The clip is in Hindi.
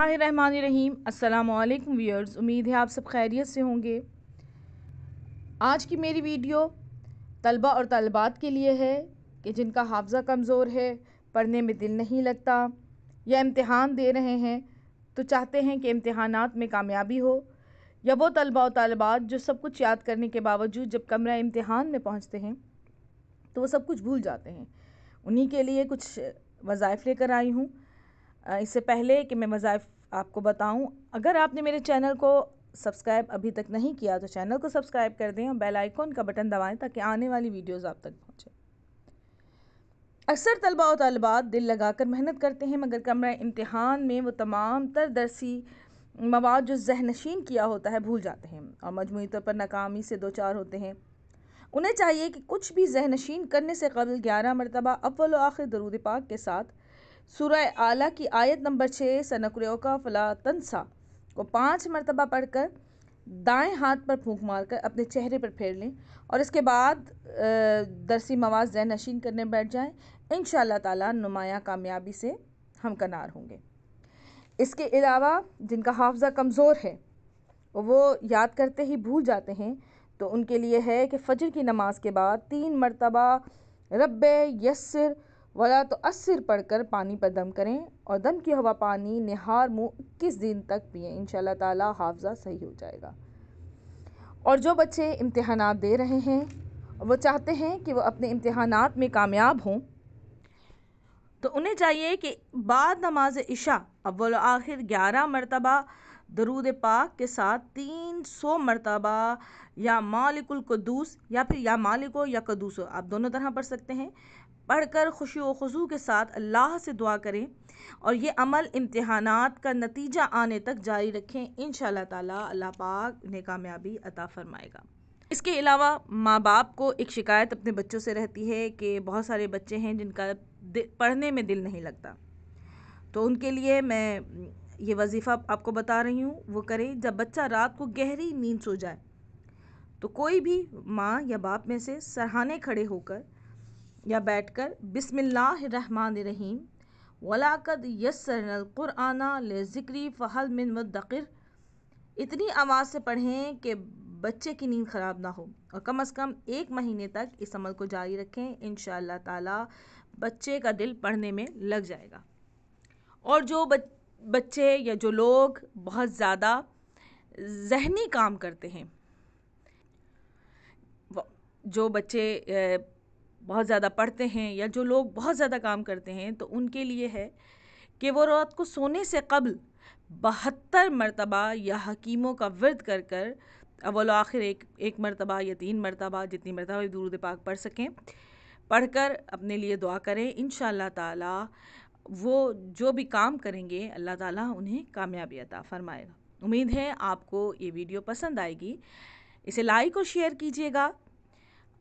रहमान रहीम अस्सलाम वालेकुम व्यूअर्स उम्मीद है आप सब खैरियत से होंगे आज की मेरी वीडियो तलबा और तलबात के लिए है कि जिनका हाफजा कमज़ोर है पढ़ने में दिल नहीं लगता या इम्तहान दे रहे हैं तो चाहते हैं कि इम्तहानात में कामयाबी हो या वो तलबा और तलबात जो सब कुछ याद करने के बावजूद जब कमरा इम्तहान में पहुँचते हैं तो वो सब कुछ भूल जाते हैं उन्हीं के लिए कुछ वज़ाइफ लेकर आई हूँ इससे पहले कि मैं वज़ाइफ आपको बताऊं अगर आपने मेरे चैनल को सब्सक्राइब अभी तक नहीं किया तो चैनल को सब्सक्राइब कर दें और बेल आइकॉन का बटन दबाएं ताकि आने वाली वीडियोस आप तक पहुंचे अक्सर तलबा और तलबात दिल लगाकर मेहनत करते हैं मगर कमरा इम्तहान में वो तमाम तर दरसी मवाद जो जहनशीन किया होता है भूल जाते हैं और मजमू तौर पर नाकामी से दो चार होते हैं उन्हें चाहिए कि कुछ भी जहनशीन करने से कबल ग्यारह मरतबा अव्वल आखिर दरूद पाक के साथ सूर्य आला की आयत नंबर छः सनकुरियो का फला तनसा को पाँच मरतबा पढ़कर दाएं हाथ पर फूंक मारकर अपने चेहरे पर फेर लें और इसके बाद दरसी मवाज जहन नशीन करने बैठ जाएं इन ताला नुमाया कामयाबी से हमकनार होंगे इसके अलावा जिनका हाफजा कमज़ोर है वो याद करते ही भूल जाते हैं तो उनके लिए है कि फ़जर की नमाज के बाद तीन मरतबा रब यसर वला तो असर कर पानी पर दम करें और दम की हवा पानी निहार मुँह इक्कीस दिन तक पिए इन ताला हाफजा सही हो जाएगा और जो बच्चे इम्तहान दे रहे हैं वो चाहते हैं कि वो अपने इम्तहान में कामयाब हों तो उन्हें चाहिए कि बाद नमाज इशा अव्वल आखिर ग्यारह मरतबा दरूद पाक के साथ तीन सौ मरतबा या मालिकुल कदूस या फिर या मालिको या कदूसो आप दोनों तरह पढ़ सकते हैं पढ़कर खुशी व खजू के साथ अल्लाह से दुआ करें और ये अमल इम्तहान का नतीजा आने तक जारी रखें इन ताला अल्लाह पाक ने कामयाबी अता फरमाएगा इसके अलावा माँ बाप को एक शिकायत अपने बच्चों से रहती है कि बहुत सारे बच्चे हैं जिनका पढ़ने में दिल नहीं लगता तो उनके लिए मैं ये वजीफ़ा आपको बता रही हूँ वो करें जब बच्चा रात को गहरी नींद सो जाए तो कोई भी माँ या बाप में से सरहाने खड़े होकर या बैठकर रहीम वलाकद यसरकुराना ले ज़िक्री फ़हल मिन मुद्दर इतनी आवाज़ से पढ़ें कि बच्चे की नींद ख़राब ना हो और कम अज़ कम एक महीने तक इस अमल को जारी रखें इन ताला बच्चे का दिल पढ़ने में लग जाएगा और जो बच्चे या जो लोग बहुत ज़्यादा जहनी काम करते हैं जो बच्चे बहुत ज़्यादा पढ़ते हैं या जो लोग बहुत ज़्यादा काम करते हैं तो उनके लिए है कि वो रात को सोने से कबल बहत्तर मरतबा या हकीमों का वर्द कर कर अवल आखिर एक एक मरतबा या तीन मरतबा जितनी मरतबा भी दूर पाक पढ़ सकें पढ़ कर अपने लिए दुआ करें इन ताला वो जो भी काम करेंगे अल्लाह ताला उन्हें कामयाबी अता फ़रमाएगा उम्मीद है आपको ये वीडियो पसंद आएगी इसे लाइक और शेयर कीजिएगा